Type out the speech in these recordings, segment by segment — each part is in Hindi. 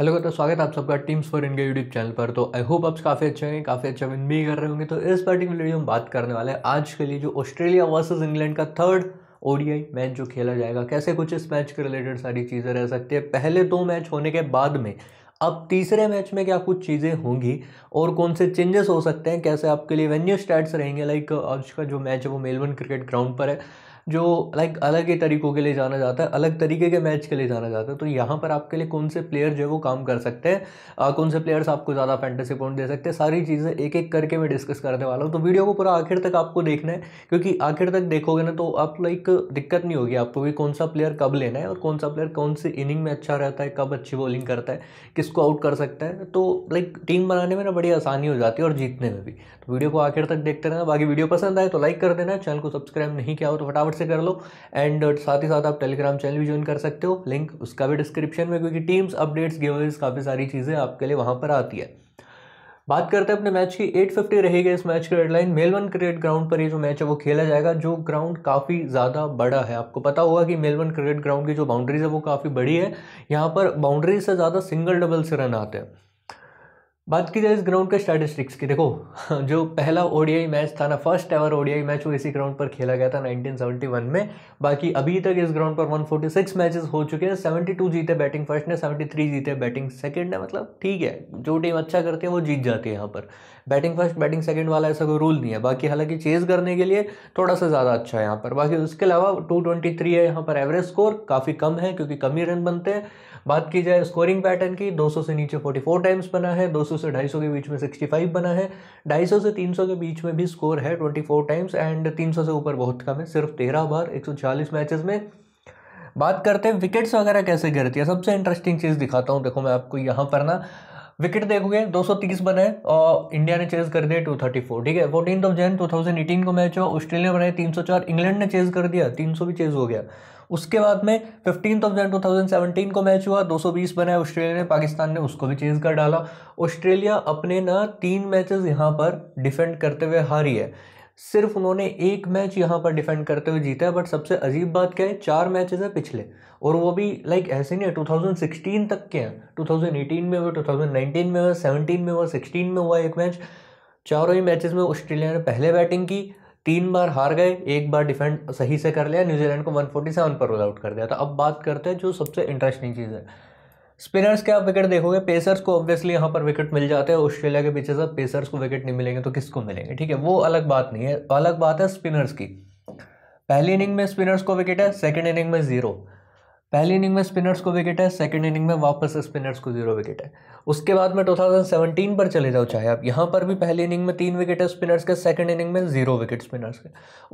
हेलो तो स्वागत है आप सबका teams for India YouTube channel पर तो आई होप आप काफ़ी अच्छे होंगे काफ़ी अच्छा विन भी कर रहे होंगे तो इस पर्टिकुलर वीडियो में बात करने वाले हैं आज के लिए जो ऑस्ट्रेलिया वर्सेस इंग्लैंड का थर्ड ओडीआई मैच जो खेला जाएगा कैसे कुछ इस मैच के रिलेटेड सारी चीज़ें रह सकती है पहले दो मैच होने के बाद में अब तीसरे मैच में क्या कुछ चीज़ें होंगी और कौन से चेंजेस हो सकते हैं कैसे आपके लिए वेन्यू स्टार्ट रहेंगे लाइक आज का जो मैच है वो मेलबर्न क्रिकेट ग्राउंड पर है जो लाइक अलग ही तरीक़ों के लिए जाना जाता है अलग तरीके के मैच के लिए जाना जाता है तो यहाँ पर आपके लिए कौन से प्लेयर जो है वो काम कर सकते हैं कौन से प्लेयर्स आपको ज़्यादा फैंटेसी पॉइंट दे सकते हैं सारी चीज़ें एक एक करके मैं डिस्कस करने वाला हूँ तो वीडियो को पूरा आखिर तक आपको देखना है क्योंकि आखिर तक देखोगे ना तो आप लाइक दिक्कत नहीं होगी आपको भी कौन सा प्लेयर कब लेना है और कौन सा प्लेयर कौन सी इनिंग में अच्छा रहता है कब अच्छी बॉलिंग करता है किसको आउट कर सकता है तो लाइक टीम बनाने में ना बड़ी आसानी हो जाती है और जीतने में भी वीडियो को आखिर तक देखते रहना बाकी वीडियो पसंद आए तो लाइक कर देना चैनल को सब्सक्राइब नहीं किया हो तो फटाफट से कर लो एंड साथ ही साथ आप टेलीग्राम चैनल भी ज्वाइन कर सकते हो लिंक उसका भी डिस्क्रिप्शन में क्योंकि टीम्स अपडेट्स गेवर्स काफ़ी सारी चीज़ें आपके लिए वहाँ पर आती है बात करते हैं अपने मैच की 850 रहेगी इस मैच की रेडलाइन मेलबर्न क्रिकेट ग्राउंड पर ये जो मैच है वो खेला जाएगा जो ग्राउंड काफ़ी ज़्यादा बड़ा है आपको पता होगा कि मेलबर्न क्रिकेट ग्राउंड की जो बाउंड्रीज है वो काफ़ी बड़ी है यहाँ पर बाउंड्रीज से ज़्यादा सिंगल डबल से रन आते हैं बात की जाए इस ग्राउंड के स्टैटिस्टिक्स की देखो जो पहला ओडीआई मैच था ना फर्स्ट एवर ओडीआई मैच वो इसी ग्राउंड पर खेला गया था 1971 में बाकी अभी तक इस ग्राउंड पर 146 मैचेस हो चुके हैं 72 जीते बैटिंग फर्स्ट ने 73 जीते बैटिंग सेकंड ने मतलब ठीक है जो टीम अच्छा करती है वो जीत जाती है यहाँ पर बैटिंग फर्स्ट बैटिंग सेकेंड वाला ऐसा कोई रूल नहीं है बाकी हालांकि चेज करने के लिए थोड़ा सा ज़्यादा अच्छा है यहाँ पर बाकी उसके अलावा टू है यहाँ पर एवरेज स्कोर काफ़ी कम है क्योंकि कम ही रन बनते हैं बात की जाए स्कोरिंग पैटर्न की 200 से नीचे 44 टाइम्स बना है 200 से 250 के बीच में 65 बना है 250 से 300 के बीच में भी स्कोर है 24 टाइम्स एंड 300 से ऊपर बहुत कम है सिर्फ तेरह बार एक मैचेस में बात करते हैं विकेट्स वगैरह कैसे गिरती है सबसे इंटरेस्टिंग चीज़ दिखाता हूँ देखो मैं आपको यहाँ पर ना विकेट देखोगे 230 बने और इंडिया ने चेज कर दिया 234 ठीक है फोर्टीन ऑफ जैन 2018 को मैच हुआ ऑस्ट्रेलिया बनाए 304 इंग्लैंड ने चेज कर दिया 300 भी चेज हो गया उसके बाद में फिफ्टीन ऑफ जैन 2017 को मैच हुआ 220 बनाए ऑस्ट्रेलिया ने पाकिस्तान ने उसको भी चेज कर डाला ऑस्ट्रेलिया अपने ना तीन मैचेस यहाँ पर डिफेंड करते हुए हारी है सिर्फ उन्होंने एक मैच यहाँ पर डिफेंड करते हुए जीता है बट सबसे अजीब बात क्या है चार मैचेस है पिछले और वो भी लाइक ऐसे नहीं है 2016 तक के हैं 2018 में हुआ 2019 में हुआ 17 में हुआ 16 में हुआ एक मैच चारों ही मैचेस में ऑस्ट्रेलिया ने पहले बैटिंग की तीन बार हार गए एक बार डिफेंड सही से कर लिया न्यूजीलैंड को 147 पर रोल आउट कर दिया था तो अब बात करते हैं जो सबसे इंटरेस्टिंग चीज़ है स्पिनर्स के आप विकेट देखोगे पेसर्स को ऑब्वियसली यहाँ पर विकेट मिल जाते हैं ऑस्ट्रेलिया के पीछे से पेसर्स को विकेट नहीं मिलेंगे तो किसको मिलेंगे ठीक है वो अलग बात नहीं है अलग बात है स्पिनर्स की पहली इनिंग में स्पिनर्स को विकेट है सेकेंड इनिंग में ज़ीरो पहली इनिंग में स्पिनर्स को विकेट है सेकेंड इनिंग में वापस स्पिनर्स को जीरो विकेट है उसके बाद में 2017 पर चले जाओ चाहे आप यहाँ पर भी पहली इनिंग में तीन विकेट है स्पिनर्स के सेकेंड इनिंग में जीरो विकेट स्पिनर्स के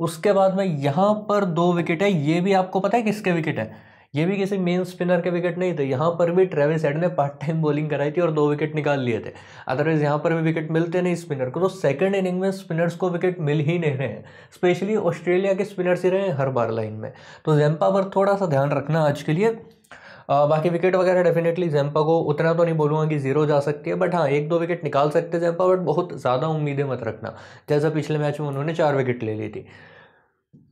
उसके बाद में यहाँ पर दो विकेट है ये भी आपको पता है किसके विकेट है ये भी किसी मेन स्पिनर के विकेट नहीं थे यहाँ पर भी ट्रेविस हेड ने पार्ट टाइम बॉलिंग कराई थी और दो विकेट निकाल लिए थे अदरवाइज यहाँ पर भी विकेट मिलते नहीं स्पिनर को तो सेकंड इनिंग में स्पिनर्स को विकेट मिल ही नहीं रहे हैं स्पेशली ऑस्ट्रेलिया के स्पिनर्स ही रहे हैं हर बार लाइन में तो जैम्पा पर थोड़ा सा ध्यान रखना आज के लिए आ, बाकी विकेट वगैरह डेफिनेटली जैम्पा को उतना तो नहीं बोलूँगा कि जीरो जा सकती है बट हाँ एक दो विकेट निकाल सकते हैं जैम्पा बट बहुत ज़्यादा उम्मीदें मत रखना जैसा पिछले मैच में उन्होंने चार विकेट ले ली थी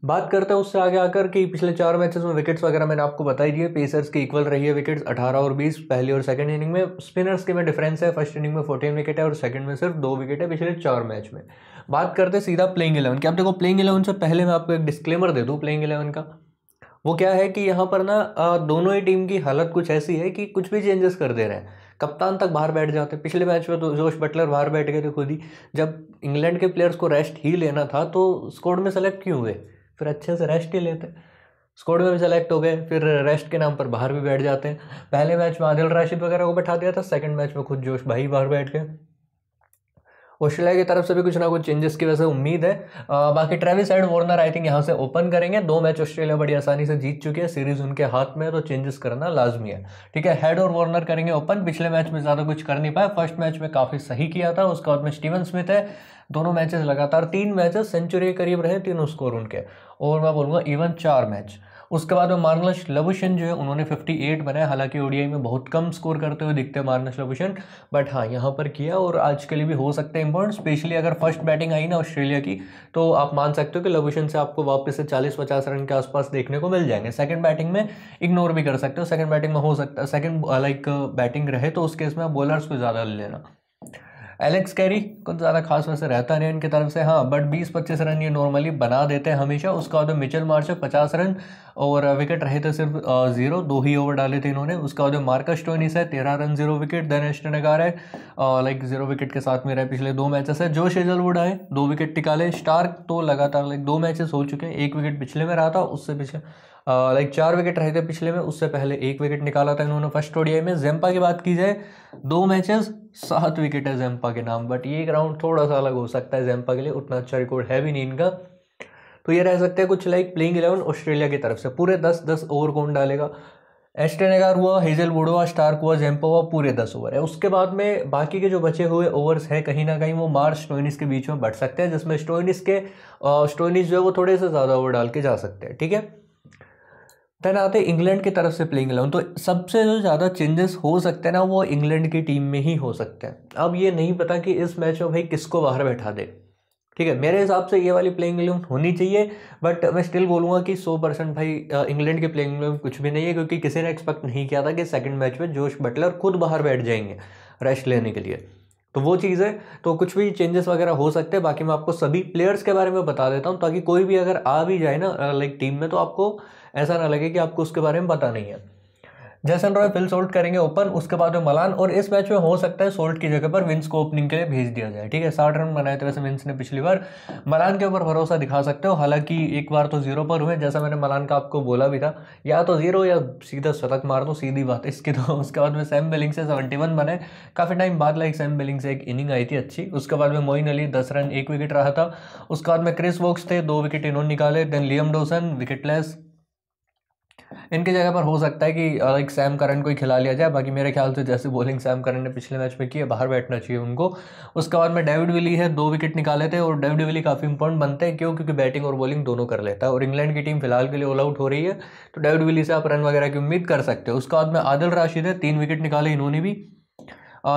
बात करते हैं उससे आगे आकर कि पिछले चार मैचेस में विकेट्स वगैरह मैंने आपको बताई दिए पेसर्स की इक्वल रही है विकेट्स 18 और 20 पहली और सेकंड इनिंग में स्पिनर्स के में डिफरेंस है फर्स्ट इनिंग में 14 विकेट है और सेकंड में सिर्फ दो विकेट है पिछले चार मैच में बात करते सीधा प्लेइंग इलेवन की आप देखो प्लेइंग इलेवन से पहले मैं आपको एक डिस्क्लेमर दे दूँ प्लेइंग इलेवन का वो क्या है कि यहाँ पर ना दोनों ही टीम की हालत कुछ ऐसी है कि कुछ भी चेंजेस कर दे रहे हैं कप्तान तक बाहर बैठ जाते हैं पिछले मैच में तो जोश बटलर बाहर बैठ गए थे खुद ही जब इंग्लैंड के प्लेयर्स को रेस्ट ही लेना था तो स्क्वाड में सेलेक्ट क्यों हुए फिर अच्छे से रेस्ट ही लेते स्कोड में भी सेलेक्ट हो गए फिर रेस्ट के नाम पर बाहर भी बैठ जाते हैं पहले मैच में आदिल राशिद वगैरह को बैठा दिया था सेकंड मैच में खुद जोश भाई बाहर बैठ गए ऑस्ट्रेलिया की तरफ से भी कुछ ना कुछ चेंजेस की वजह से उम्मीद है आ, बाकी Travis and Warner I think यहाँ से ओपन करेंगे दो मैच ऑस्ट्रेलिया बड़ी आसानी से जीत चुकी है सीरीज उनके हाथ में तो चेंजेस करना लाजमी है ठीक है हेड और वॉर्नर करेंगे ओपन पिछले मैच में ज़्यादा कुछ कर नहीं पाए फर्स्ट मैच में काफ़ी सही किया था उसके बाद में स्टीवन स्मिथ है दोनों मैचेस लगातार तीन मैचेस सेंचुरी के करीब रहे तीनों स्कोर उनके और मैं बोलूँगा इवन चार मैच उसके बाद में मार्नलश लबुशन जो है उन्होंने 58 बनाया हालांकि ओडीआई में बहुत कम स्कोर करते हुए दिखते हैं मार्नस लबुशन बट हाँ यहाँ पर किया और आज के लिए भी हो सकते हैं इंपॉर्टेंट स्पेशली अगर फर्स्ट बैटिंग आई ना ऑस्ट्रेलिया की तो आप मान सकते हो कि लबुशन से आपको वापस से चालीस पचास रन के आसपास देखने को मिल जाएंगे सेकंड बैटिंग में इग्नोर भी कर सकते हो सेकंड बैटिंग में हो सकता है सेकंड लाइक बैटिंग रहे तो उस केस में आप बॉलर्स को ज़्यादा लेना एलेक्स कैरी कुछ ज़्यादा खास वैसे रहता नहीं इनकी तरफ से हाँ बट बीस पच्चीस रन ये नॉर्मली बना देते हैं हमेशा उसका बाद मिचल मार्च पचास रन और विकेट रहे थे सिर्फ जीरो दो ही ओवर डाले थे इन्होंने उसका बाद मार्कस टोनिस है तेरह रन जीरो विकेट देन टनगार है लाइक जीरो विकेट के साथ में रहे पिछले दो मैचेस है जो शेजलवुड आए दो विकेट टिकाले स्टार्क तो लगातार लाइक दो मैचेस हो चुके हैं एक विकेट पिछले में रहा था उससे पिछले लाइक चार विकेट रहे थे पिछले में उससे पहले एक विकेट निकाला था इन्होंने फर्स्ट ओडीआई में जेम्पा की बात की जाए दो मैचेस सात विकेट है जेम्पा के नाम बट ये ग्राउंड थोड़ा सा अलग हो सकता है जेम्पा के लिए उतना अच्छा रिकॉर्ड है भी नहीं इनका तो ये रह सकते हैं कुछ लाइक प्लेइंग इलेवन ऑस्ट्रेलिया की तरफ से पूरे दस दस ओवर कौन डालेगा एस्टेनेगार हुआ हेजल वुड हुआ स्टार्क हुआ जेम्पा हुआ पूरे दस ओवर है उसके बाद में बाकी के जो बचे हुए ओवर्स हैं कहीं ना कहीं वो मार्च स्टोइनिस के बीच में बढ़ सकते हैं जिसमें स्टोइनिस के स्टोइनिस जो है वो थोड़े से ज़्यादा ओवर डाल के जा सकते हैं ठीक है देन आते इंग्लैंड की तरफ से प्लेइंग इलेवन तो सबसे जो ज़्यादा चेंजेस हो सकते हैं ना वो इंग्लैंड की टीम में ही हो सकते हैं अब ये नहीं पता कि इस मैच में भाई किसको बाहर बैठा दे ठीक है मेरे हिसाब से ये वाली प्लेइंग इलेवन होनी चाहिए बट मैं स्टिल बोलूँगा कि सौ परसेंट भाई इंग्लैंड के प्लेइंग इलेवन कुछ भी नहीं है क्योंकि किसी ने एक्सपेक्ट नहीं किया था कि सेकेंड मैच में जोश बटलर खुद बाहर बैठ जाएंगे रेस्ट लेने के लिए तो वो चीज़ है तो कुछ भी चेंजेस वगैरह हो सकते हैं बाकी मैं आपको सभी प्लेयर्स के बारे में बता देता हूँ ताकि कोई भी अगर आ भी जाए ना लाइक टीम में तो आपको ऐसा ना लगे कि आपको उसके बारे में पता नहीं है जैसन रॉय फिल सोल्ट करेंगे ओपन उसके बाद में मलान और इस मैच में हो सकता है सोल्ट की जगह पर विंस को ओपनिंग के लिए भेज दिया जाए ठीक है साठ रन बनाए थे वैसे विंस ने पिछली बार मलान के ऊपर भरोसा दिखा सकते हो हालांकि एक बार तो जीरो पर हुए जैसा मैंने मलान का आपको बोला भी था या तो जीरो या सीधा शतक मार दो सीधी बात इसके तो उसके बाद में सैम बिलिंग से सेवेंटी वन बने काफ़ी टाइम बाद लाइक सैम बिलिंग से एक इनिंग आई थी अच्छी उसके बाद में मोइन अली दस रन एक विकेट रहा था उसके बाद में क्रिस वोक्स थे दो विकेट इन्होंने निकाले देन लियम डोसन विकेटलेस इनके जगह पर हो सकता है कि लाइक सैम करन को ही खिला लिया जाए बाकी मेरे ख्याल से जैसे बॉलिंग सैम करन ने पिछले मैच में की है बाहर बैठना चाहिए उनको उसके बाद में डेविड विली है दो विकेट निकाले थे और डेविड विली काफ़ी इंपॉर्टेंट बनते हैं क्यों क्योंकि बैटिंग और बॉलिंग दोनों कर लेता है और इंग्लैंड की टीम फिलहाल के लिए ऑल आउट हो रही है तो डेविड विली से आप रन वगैरह की उम्मीद कर सकते हो उसके बाद में आदिल राशिद है तीन विकेट निकाले इन्होंने भी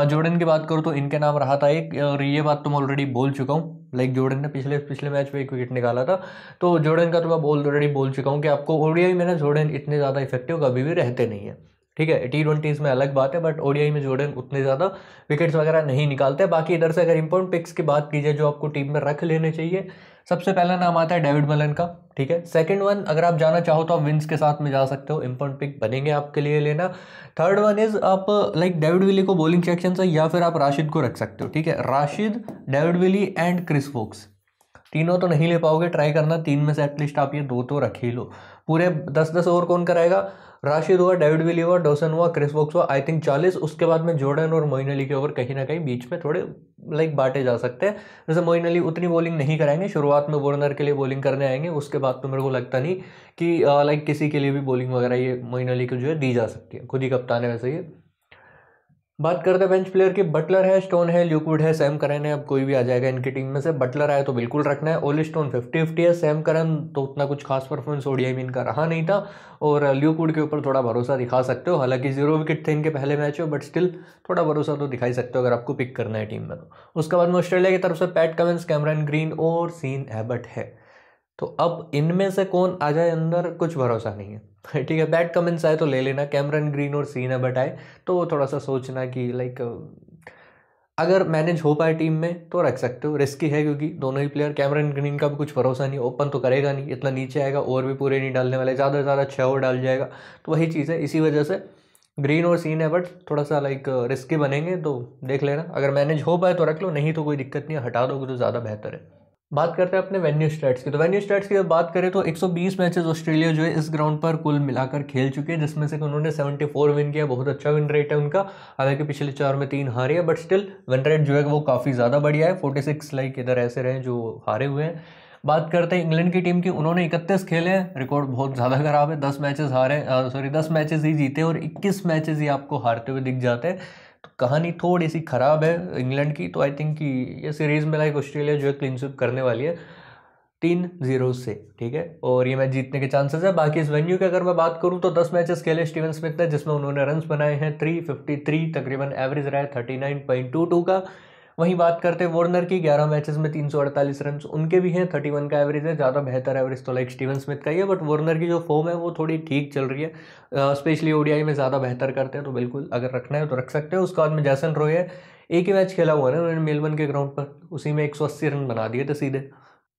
जोर्डन की बात करूँ तो इनके नाम रहा था एक और ये बात तो मैं ऑलरेडी बोल चुका हूँ लाइक जोर्डन ने पिछले पिछले मैच में एक विकेट निकाला था तो जोर्डन का तो मैं बोल ऑलरेडी बोल चुका हूँ कि आपको ओडियाई में ना जोर्डन इतने ज़्यादा इफेक्टिव कभी भी रहते नहीं है ठीक है टी ट्वेंटीज़ में अलग बात है बट ओडीआई में जोर्डन उतने ज़्यादा विकेट्स वगैरह नहीं निकालते बाकी इधर से अगर इंपॉर्टेंट पिक्स की बात की जाए जो आपको टीम में रख लेने चाहिए सबसे पहला नाम आता है डेविड मलन का ठीक है सेकंड वन अगर आप जाना चाहो तो आप विंस के साथ में जा सकते हो इम्पोर्टेंट पिक बनेंगे आपके लिए लेना थर्ड वन इज़ आप लाइक डेविड विली को बॉलिंग सेक्शन से या फिर आप राशिद को रख सकते हो ठीक है Rashid David Willey and Chris Woakes तीनों तो नहीं ले पाओगे ट्राई करना तीन में से एटलीस्ट आप ये दो तो रख ही लो पूरे दस दस ओवर कौन कराएगा राशिद हुआ डेविड विली हुआ डोसन हुआ क्रिस वॉक्स हुआ आई थिंक चालीस उसके बाद में जोर्डन और मोइन अली के ओवर कहीं ना कहीं बीच में थोड़े लाइक बांटे जा सकते हैं जैसे मोइन अली उतनी बॉलिंग नहीं कराएंगे शुरुआत में वॉर्नर के लिए बॉलिंग करने आएंगे उसके बाद तो मेरे को लगता नहीं कि लाइक uh, किसी के लिए भी बॉलिंग वगैरह ये मोइन अली को जो है दी जा सकती है खुद ही कप्तान है वैसे ये बात करते हैं बेंच प्लेयर की बटलर है स्टोन है ल्यूकुड है सैम करन है अब कोई भी आ जाएगा इनकी टीम में से बटलर आए तो बिल्कुल रखना है ओली स्टोन फिफ्टी फिफ्टी है सैम करन तो उतना कुछ खास परफॉर्मेंस ओडिया में इनका रहा नहीं था और ल्यूकुड के ऊपर थोड़ा भरोसा दिखा सकते हो हालांकि जीरो विकेट थे इनके पहले मैच हो बट स्टिल थोड़ा भरोसा तो दिखाई सकते हो अगर आपको पिक करना है टीम में तो उसके बाद में ऑस्ट्रेलिया की तरफ से पैट कमेंस कैमरन ग्रीन और सीन एबट है तो अब इनमें से कौन आ जाए अंदर कुछ भरोसा नहीं है ठीक है बैड कमेंट्स आए तो ले लेना कैमरन ग्रीन और है बट आए तो थोड़ा सा सोचना कि लाइक अगर मैनेज हो पाए टीम में तो रख सकते हो रिस्की है क्योंकि दोनों ही प्लेयर कैमरन ग्रीन का भी कुछ भरोसा नहीं ओपन तो करेगा नहीं इतना नीचे आएगा ओवर भी पूरे नहीं डालने वाले ज़्यादा से ज़्यादा छः ओवर डाल जाएगा तो वही चीज़ है इसी वजह से ग्रीन और सीन है बट थोड़ा सा लाइक रिस्की बनेंगे तो देख लेना अगर मैनेज हो पाए तो रख लो नहीं तो कोई दिक्कत नहीं हटा दोगे तो ज़्यादा बेहतर है बात करते हैं अपने वेन्यू स्टेट्स की तो वेन्यू स्टेट्स की बात करें तो 120 मैचेस ऑस्ट्रेलिया जो है इस ग्राउंड पर कुल मिलाकर खेल चुके हैं जिसमें से उन्होंने 74 विन किया बहुत अच्छा विन रेट है उनका हालांकि पिछले चार में तीन हारे हैं बट स्टिल विन रेट जो है वो काफ़ी ज़्यादा बढ़िया है फोर्टी सिक्स लाइक इधर ऐसे रहे जो हारे हुए हैं बात करते हैं इंग्लैंड की टीम की उन्होंने इकतीस खेले हैं रिकॉर्ड बहुत ज़्यादा खराब है दस मैचेस हारे सॉरी दस मैचेस ही जीते और इक्कीस मैचेस ही आपको हारते हुए दिख जाते हैं कहानी थोड़ी सी ख़राब है इंग्लैंड की तो आई थिंक कि ये सीरीज़ में लाइक ऑस्ट्रेलिया जो है क्लीन स्विप करने वाली है तीन जीरो से ठीक है और ये मैच जीतने के चांसेस है बाकी इस वेन्यू की अगर मैं बात करूँ तो दस मैचेस खेले स्टीवन स्मिथ ने जिसमें उन्होंने रन बनाए हैं थ्री फिफ्टी थ्री तकरीबन एवरेज रहा है thirty nine point two two का वहीं बात करते हैं वार्नर की ग्यारह मैचेस में तीन सौ अड़तालीस रन उनके भी हैं थर्टी वन का एवरेज है ज़्यादा बेहतर एवरेज तो लाइक स्टीवन स्मिथ का ही है बट वार्नर की जो फॉर्म है वो थोड़ी ठीक चल रही है स्पेशली ओडीआई में ज़्यादा बेहतर करते हैं तो बिल्कुल अगर रखना है तो रख सकते हैं उसके बाद में जैसन रॉय है एक ही मैच खेला हुआ है उन्होंने मेलबर्न के ग्राउंड पर उसी में एक सौ अस्सी रन बना दिए थे सीधे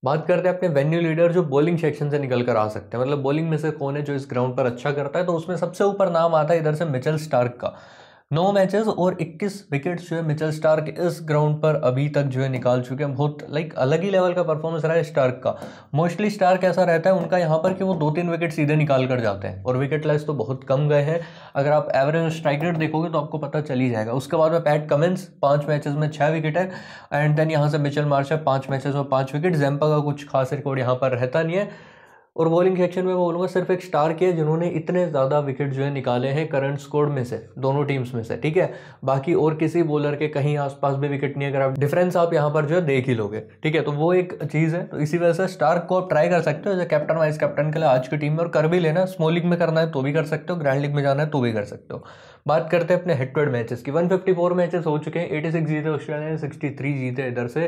बात करते हैं अपने वेन्यू लीडर जो बॉलिंग सेक्शन से निकल कर आ सकते हैं मतलब बॉलिंग में से कौन है जो इस ग्राउंड पर अच्छा करता है तो उसमें सबसे ऊपर नाम आता है इधर से मिचल स्टार्क का नौ मैचेस और 21 विकेट्स जो है मिचल स्टार्क इस ग्राउंड पर अभी तक जो है निकाल चुके हैं बहुत लाइक अलग ही लेवल का परफॉर्मेंस रहा है स्टार्क का मोस्टली स्टार्क ऐसा रहता है उनका यहाँ पर कि वो दो तीन विकेट सीधे निकाल कर जाते हैं और विकेट लेस तो बहुत कम गए हैं अगर आप एवरेज स्ट्राइक रेट देखोगे तो आपको पता चल ही जाएगा उसके बाद में पैट कमेंस पाँच मैचेज में छः विकेट है एंड देन यहाँ से मिचल है पाँच मैचेज और पाँच विकेट जैम्पा का कुछ खास रिकॉर्ड यहाँ पर रहता नहीं है और बॉलिंग सेक्शन में मैं बोलूँगा सिर्फ एक स्टार के जिन्होंने इतने ज़्यादा विकेट जो है निकाले हैं करंट स्कोर में से दोनों टीम्स में से ठीक है बाकी और किसी बॉलर के कहीं आसपास भी विकेट नहीं अगर आप डिफरेंस आप यहाँ पर जो है देख ही लोगे ठीक है तो वो एक चीज़ है तो इसी वजह से स्टार को आप ट्राई कर सकते हो जो कैप्टन वाइस कैप्टन के लिए आज की टीम में और कर भी लेना स्मॉल लीग में करना है तो भी कर सकते हो ग्रैंड लीग में जाना है तो भी कर सकते हो बात करते हैं अपने हेड मैचेस की 154 मैचेस हो चुके हैं 86 जीते ऑस्ट्रेलिया ने 63 जीते इधर से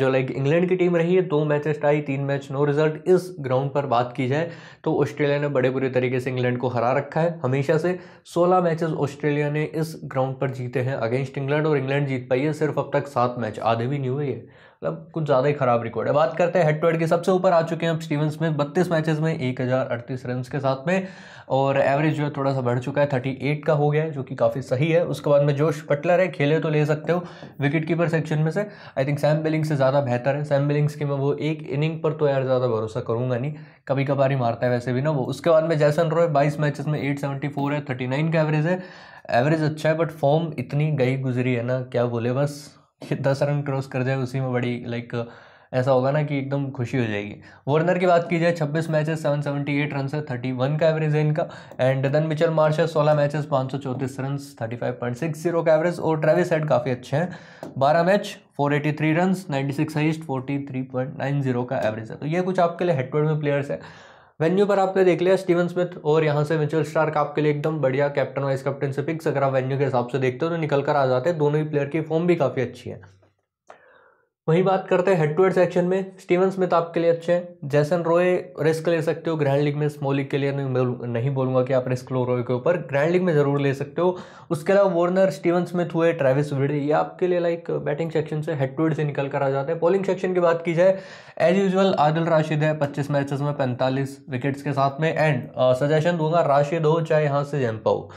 जो लाइक इंग्लैंड की टीम रही है दो मैचेस टाई तीन मैच नो रिजल्ट इस ग्राउंड पर बात की जाए तो ऑस्ट्रेलिया ने बड़े बुरे तरीके से इंग्लैंड को हरा रखा है हमेशा से सोलह मैचेस ऑस्ट्रेलिया ने इस ग्राउंड पर जीते हैं अगेंस्ट इंग्लैंड और इंग्लैंड जीत पाई है सिर्फ अब तक सात मैच आधे भी नहीं हुए है मतलब कुछ ज़्यादा ही खराब रिकॉर्ड है बात करते हैं हेड टू हेड के सबसे ऊपर आ चुके हैं अब स्टीवन स्मिथ बत्तीस मैचेस में एक हज़ार अड़तीस रन के साथ में और एवरेज जो है थोड़ा सा बढ़ चुका है थर्टी एट का हो गया है जो कि काफ़ी सही है उसके बाद में जोश बटलर है खेले तो ले सकते हो विकेट कीपर सेक्शन में से आई थिंक सैम बिलिंग्स से ज़्यादा बेहतर है सैम बिलिंग्स की मैं वो एक इनिंग पर तो यार ज़्यादा भरोसा करूँगा नहीं कभी कभार ही मारता है वैसे भी ना वो उसके बाद में जैसन रॉय बाईस मैचेस में एट सेवेंटी फोर है थर्टी नाइन का एवरेज है एवरेज अच्छा है बट फॉर्म इतनी गई गुजरी है ना क्या बोले बस दस रन क्रॉस कर जाए उसी में बड़ी लाइक ऐसा होगा ना कि एकदम खुशी हो जाएगी वॉर्नर की बात की जाए 26 मैचेस 778 रन से वन का एवरेज है इनका and then Mitchell Marshall 16 matches चौंतीस रन जीरो का एवरेज और ट्रेविस हेड काफ़ी अच्छे हैं 12 match 483 run ninety six highest zero का एवरेज है तो ये कुछ आपके लिए हेडवर्ड में प्लेयर्स है वेन्यू पर आपने देख लिया स्टीवन स्मिथ और यहाँ से स्टार स्टार्क आपके लिए एकदम बढ़िया कैप्टन वाइस कैप्टन से पिक्स अगर आप वेन्यू के हिसाब से देखते हो तो निकल कर आ जाते हैं दोनों ही प्लेयर की फॉर्म भी काफ़ी अच्छी है वहीं बात करते हैं हेड टू हेड सेक्शन में स्टीवन स्मिथ आपके लिए अच्छे हैं जैसन रोए रिस्क ले सकते हो ग्रैंड लीग में स्मॉल लीग के लिए नहीं बोलूंगा कि आप रिस्क लो रोए के ऊपर ग्रैंड लीग में ज़रूर ले सकते हो उसके अलावा वार्नर स्टीवन स्मिथ हुए ट्रेविस विड ये आपके लिए लाइक बैटिंग सेक्शन से हेड टू हेड से निकल कर आ जाते हैं बॉलिंग सेक्शन की बात की जाए एज यूजल आदिल राशिद है पच्चीस मैच में पैंतालीस विकेट्स के साथ में एंड सजेशन uh, दूंगा राशिद हो चाहे यहाँ से जैम्पा हो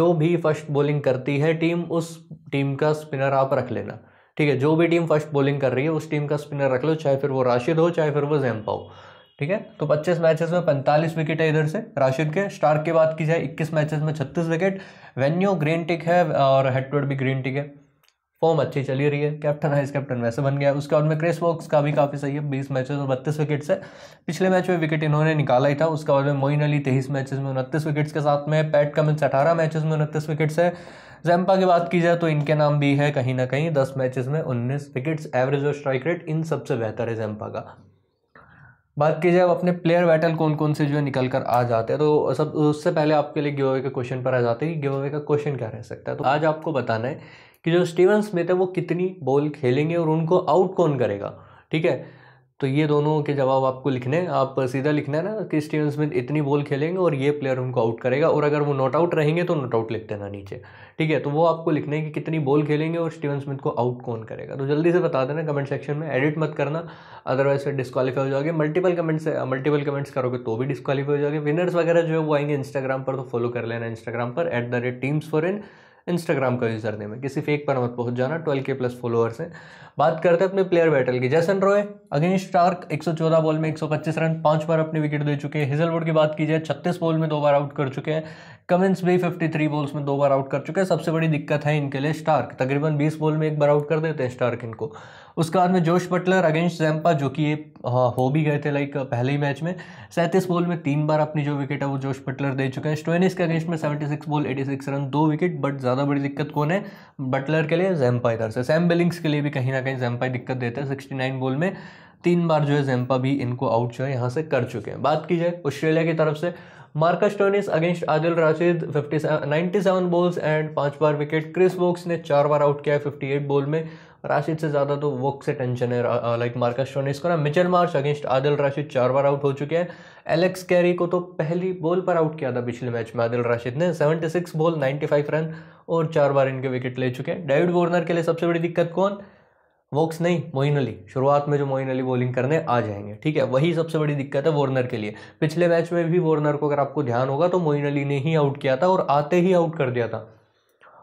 जो भी फर्स्ट बॉलिंग करती है टीम उस टीम का स्पिनर आप रख लेना ठीक है जो भी टीम फर्स्ट बॉलिंग कर रही है उस टीम का स्पिनर रख लो चाहे फिर वो राशिद हो चाहे फिर वो जैम्पा हो ठीक है तो 25 मैचेस में 45 विकेट है इधर से राशिद के स्टार्क की बात की जाए 21 मैचेस में 36 विकेट वेन्यू ग्रीन टिक है और हेडवर्ड भी ग्रीन टिक है फॉर्म अच्छी चली रही है कैप्टन वाइस कैप्टन वैसे बन गया उसके बाद में क्रेस वॉक्स का भी काफ़ी सही है बीस मैचेज में बत्तीस विकेट से पिछले मैच में विकेट इन्होंने निकाला ही था उसके बाद में मोइन अली तेईस मैचेस में उनतीस विकेट्स के साथ में पैट कमिंस अठारह मैचेस में उनतीस विकेट्स है जैम्पा की बात की जाए तो इनके नाम भी है कहीं ना कहीं दस मैचेस में उन्नीस विकेट्स एवरेज और स्ट्राइक रेट इन सबसे बेहतर है जैम्पा का बात की जाए अपने प्लेयर बैटल कौन कौन से जो है निकल कर आ जाते हैं तो सब उससे पहले आपके लिए गिव अवे के क्वेश्चन पर आ जाते हैं कि गिव अवे का क्वेश्चन क्या रह सकता है तो आज आपको बताना है कि जो स्टीवन स्मिथ है वो कितनी बॉल खेलेंगे और उनको आउट कौन करेगा ठीक है तो ये दोनों के जवाब आपको लिखने हैं आप सीधा लिखना है ना कि स्टीवन स्मिथ इतनी बॉल खेलेंगे और ये प्लेयर उनको आउट करेगा और अगर वो नॉट आउट रहेंगे तो नॉट आउट लिख देना नीचे ठीक है तो वो आपको लिखना है कि कितनी बॉल खेलेंगे और स्टीवन स्मिथ को आउट कौन करेगा तो जल्दी से बता देना कमेंट सेक्शन में एडिट मत करना अदरवाइज फिर डिस्कालीफाई हो जाओगे मल्टीपल कमेंट्स मल्टीपल कमेंट्स करोगे तो भी डिस्कालीफाई हो जाओगे विनर्स वगैरह जो है वो आएंगे इंस्टाग्राम पर तो फॉलो कर लेना इंस्टाग्राम पर at the rate teams for in Instagram का यूज़र नेम में किसी फेक पर मत पहुंच जाना ट्वेल्व के प्लस फॉलोअर्स हैं बात करते हैं अपने प्लेयर बैटल की जैसन रॉय अगेंस्ट स्टार्क 114 बॉल में 125 रन पांच बार अपने विकेट दे चुके हैं हिजलवुड की बात की जाए छत्तीस बॉल में दो बार आउट कर चुके हैं कमिंस भी 53 बॉल्स में दो बार आउट कर चुके हैं सबसे बड़ी दिक्कत है इनके लिए स्टार्क तकरीबन 20 बॉल में एक बार आउट कर देते हैं स्टार्क इनको उसके बाद में जोश बटलर अगेंस्ट जैम्पा जो कि ये हाँ, हो भी गए थे लाइक पहले ही मैच में सैंतीस बॉल में तीन बार अपनी जो विकेट है वो जोश बटलर दे चुके हैं स्टोनिस के अगेंस्ट में 76 बॉल 86 रन दो विकेट बट ज़्यादा बड़ी दिक्कत कौन है बटलर के लिए जैम्पा इधर से सैम बिलिंग्स के लिए भी कहीं ना कहीं जैम्पा दिक्कत देते हैं सिक्सटी बॉल में तीन बार जो है जेम्पा भी इनको आउट जो है यहाँ से कर चुके हैं बात की जाए ऑस्ट्रेलिया की तरफ से Marcus Stoinis against Adil Rashid fifty ninety seven balls and पाँच बार विकेट क्रिस वोक्स ने चार बार आउट किया है फिफ्टी एट बॉल में राशिद से ज़्यादा तो वोक से टेंशन है लाइक मार्कस टोनिस को ना Mitchell Marsh against Adil Rashid चार बार आउट हो चुके हैं एलेक्स कैरी को तो पहली बॉल पर आउट किया था पिछले मैच में आदिल राशिद ने 76 बॉल 95 रन और चार बार इनके विकेट ले चुके हैं डेविड वॉर्नर के लिए सबसे बड़ी दिक्कत कौन वोक्स नहीं मोइन अली शुरुआत में जो मोइन अली बॉलिंग करने आ जाएंगे ठीक है वही सबसे बड़ी दिक्कत है वॉर्नर के लिए पिछले मैच में भी वॉर्नर को अगर आपको ध्यान होगा तो मोइन अली ने ही आउट किया था और आते ही आउट कर दिया था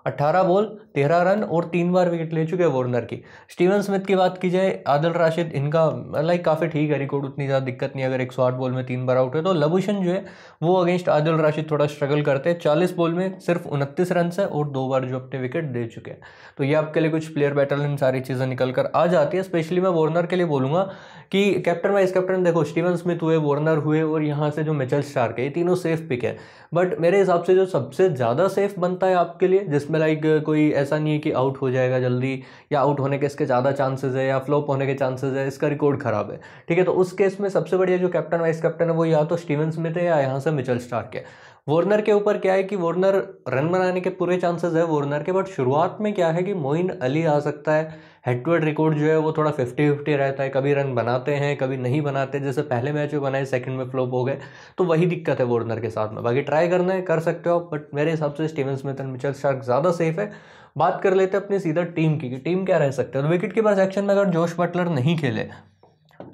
18 बॉल 13 रन और तीन बार विकेट ले चुके हैं वार्नर की स्टीवन स्मिथ की बात की जाए आदिल राशिद इनका लाइक काफ़ी ठीक है रिकॉर्ड उतनी ज़्यादा दिक्कत नहीं अगर 108 बॉल में तीन बार आउट है तो लबुशन जो है वो अगेंस्ट आदिल राशिद थोड़ा स्ट्रगल करते हैं चालीस बॉल में सिर्फ उनतीस रन है और दो बार जो अपने विकेट दे चुके हैं तो ये आपके लिए कुछ प्लेयर बैटल इन सारी चीज़ें निकल कर आ जाती है स्पेशली मैं वार्नर के लिए बोलूँगा कि कैप्टन वाइस कैप्टन देखो स्टीवन स्मिथ हुए वार्नर हुए और यहाँ से जो मिचल स्टार्क है ये तीनों सेफ पिक है बट मेरे हिसाब से जो सबसे ज़्यादा सेफ बनता है आपके लिए जिसमें इसमें लाइक कोई ऐसा नहीं है कि आउट हो जाएगा जल्दी या आउट होने के इसके ज़्यादा चांसेस है या फ्लॉप होने के चांसेस है इसका रिकॉर्ड खराब है ठीक है तो उस केस में सबसे बढ़िया जो कैप्टन वाइस कैप्टन है वो या तो स्टीवन स्मिथ है या यहाँ से मिचल स्टार्क है वार्नर के ऊपर क्या है कि वार्नर रन बनाने के पूरे चांसेस है वार्नर के बट शुरुआत में क्या है कि मोइन अली आ सकता है हेडवर्ड रिकॉर्ड जो है वो थोड़ा फिफ्टी फिफ्टी रहता है कभी रन बनाते हैं कभी नहीं बनाते जैसे पहले मैच में बनाए सेकंड में फ्लॉप हो गए तो वही दिक्कत है वार्नर के साथ में बाकी ट्राई करना है कर सकते हो बट मेरे हिसाब से Steven Smith and Mitchell Starc ज़्यादा सेफ है बात कर लेते हैं अपनी सीधा टीम की कि टीम क्या रह सकते हैं तो विकेट कीपर सेक्शन में अगर जोश बटलर नहीं खेले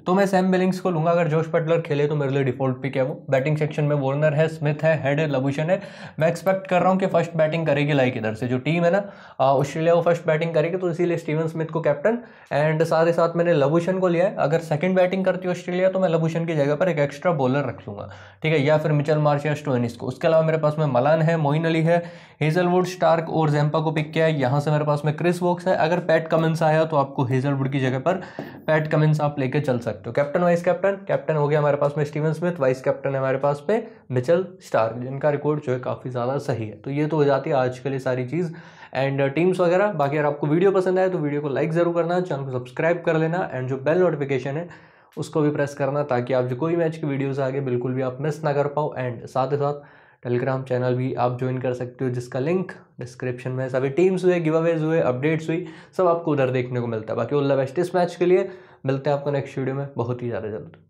तो मैं सैम बिलिंग्स को लूंगा अगर जोश पटलर खेले तो मेरे लिए डिफॉल्ट पिक है वो बैटिंग सेक्शन में वॉर्नर है स्मिथ है हेड है लबूशन है मैं एक्सपेक्ट कर रहा हूँ कि फर्स्ट बैटिंग करेगी लाइक इधर से जो टीम है ना ऑस्ट्रेलिया वो फर्स्ट बैटिंग करेगी तो इसीलिए स्टीवन स्मिथ को कैप्टन एंड साथ ही साथ मैंने लबूशन को लिया है अगर सेकंड बैटिंग करती है ऑस्ट्रेलिया तो मैं लबूशन की जगह पर एक एक्स्ट्रा बॉलर रख लूँगा ठीक है या फिर मिचल मार्च या स्टोनिस को उसके अलावा मेरे पास में मलान है मोइन अली है हेजलवुड स्टार्क और जैम्पा को पिक किया है यहाँ से मेरे पास में क्रिस वॉक्स है अगर पैट कमिन्स आया तो आपको हेजलवुड की जगह पर पैट कमिन्स आप लेकर चल सकते कैप्टन तो कैप्टन वाइस कैप्टन कैप्टन हो गया हमारे पास में स्टीवन स्मिथ वाइस कैप्टन है हमारे पास पे मिचल स्टार जिनका रिकॉर्ड जो है काफ़ी ज़्यादा सही है तो ये तो हो जाती है आज के लिए सारी चीज़ एंड टीम्स uh, वगैरह बाकी अगर आपको वीडियो पसंद आए तो वीडियो को लाइक ज़रूर करना चैनल को सब्सक्राइब कर लेना एंड जो बेल नोटिफिकेशन है उसको भी प्रेस करना ताकि आप जो कोई मैच की वीडियोज़ आगे बिल्कुल भी आप मिस ना कर पाओ एंड साथ ही साथ टेलीग्राम चैनल भी आप ज्वाइन कर सकते हो जिसका लिंक डिस्क्रिप्शन में सभी टीम्स हुए गिव अवेज हुए अपडेट्स हुई सब आपको उधर देखने को मिलता है बाकी ऑल द बेस्ट इस मैच के लिए मिलते हैं आपको नेक्स्ट वीडियो में बहुत ही ज़्यादा जल्द